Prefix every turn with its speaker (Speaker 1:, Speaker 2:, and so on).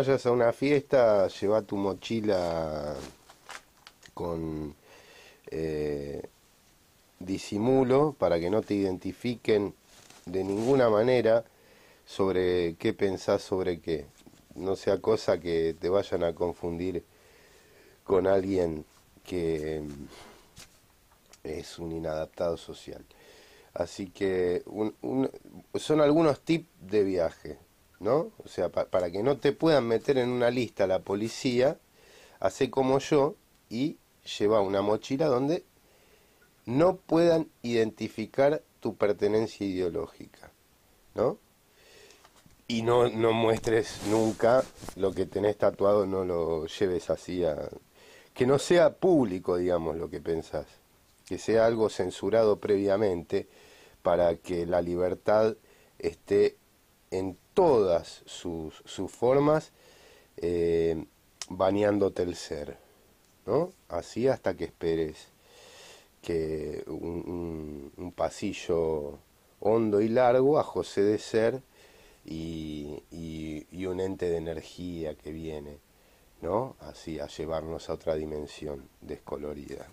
Speaker 1: vayas a una fiesta, lleva tu mochila con eh, disimulo para que no te identifiquen de ninguna manera sobre qué pensás, sobre qué. No sea cosa que te vayan a confundir con alguien que mm, es un inadaptado social. Así que son algunos tips de viaje. ¿no? O sea, para que no te puedan meter en una lista la policía, hace como yo y lleva una mochila donde no puedan identificar tu pertenencia ideológica, ¿no? Y no, no muestres nunca lo que tenés tatuado, no lo lleves así a... Que no sea público, digamos, lo que pensás. Que sea algo censurado previamente para que la libertad esté en todas sus, formas, bañándote eh, baneándote el ser, ¿no? Así hasta que esperes que un, pasillo hondo y largo a José de ser y, y, un ente de energía que viene, ¿no? Así a llevarnos a otra dimensión descolorida.